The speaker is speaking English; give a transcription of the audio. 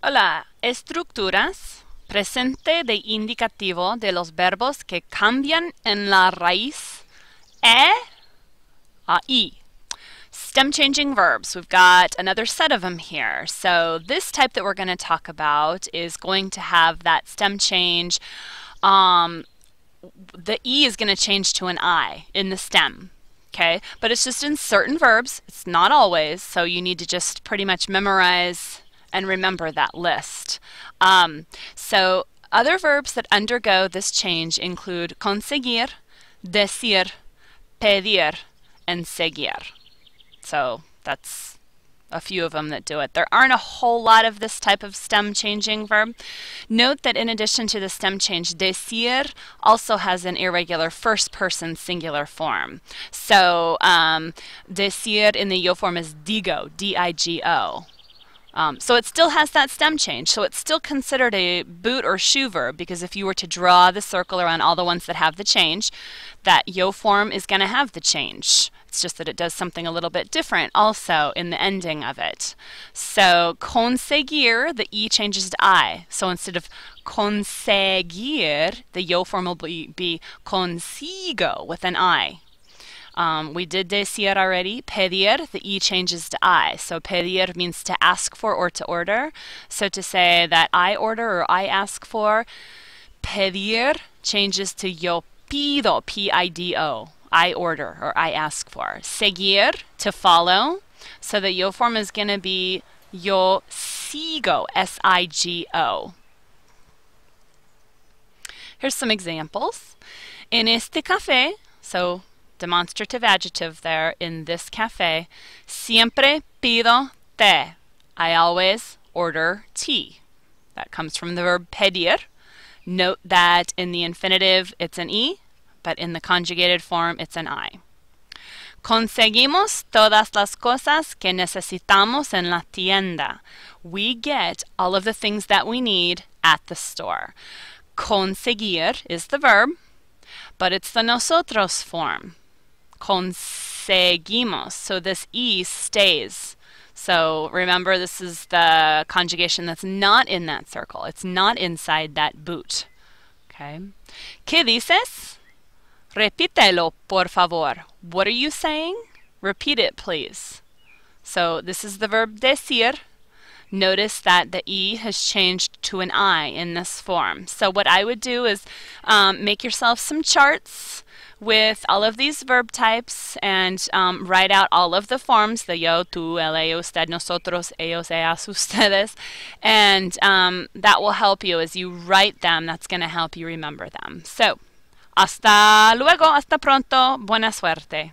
Hola, estructuras, presente de indicativo de los verbos que cambian en la raíz e a i. Stem changing verbs, we've got another set of them here. So this type that we're going to talk about is going to have that stem change. Um, the e is going to change to an i in the stem, okay? But it's just in certain verbs, it's not always, so you need to just pretty much memorize and remember that list. Um, so other verbs that undergo this change include conseguir, decir, pedir, and seguir. So that's a few of them that do it. There aren't a whole lot of this type of stem changing verb. Note that in addition to the stem change, decir also has an irregular first person singular form. So um, decir in the yo form is digo, D-I-G-O. Um, so it still has that stem change. So it's still considered a boot or shoe verb because if you were to draw the circle around all the ones that have the change, that yo form is going to have the change. It's just that it does something a little bit different also in the ending of it. So conseguir, the E changes to I. So instead of conseguir, the yo form will be, be consigo with an I. Um, we did decir already, pedir, the e changes to I. So pedir means to ask for or to order. So to say that I order or I ask for, pedir changes to yo pido, P-I-D-O, I order or I ask for. Seguir, to follow. So the yo form is going to be yo sigo, S-I-G-O. Here's some examples. En este café, so demonstrative adjective there in this cafe. Siempre pido té. I always order tea. That comes from the verb pedir. Note that in the infinitive it's an e, but in the conjugated form it's an i. Conseguimos todas las cosas que necesitamos en la tienda. We get all of the things that we need at the store. Conseguir is the verb, but it's the nosotros form conseguimos. So this E stays. So remember, this is the conjugation that's not in that circle. It's not inside that boot. Okay. ¿Qué dices? Repítelo, por favor. What are you saying? Repeat it, please. So this is the verb decir. Notice that the E has changed to an I in this form. So what I would do is um, make yourself some charts with all of these verb types and um, write out all of the forms, the yo, tú, él, ellos, usted, nosotros, ellos, ellas, ustedes. And um, that will help you as you write them. That's going to help you remember them. So, hasta luego, hasta pronto, buena suerte.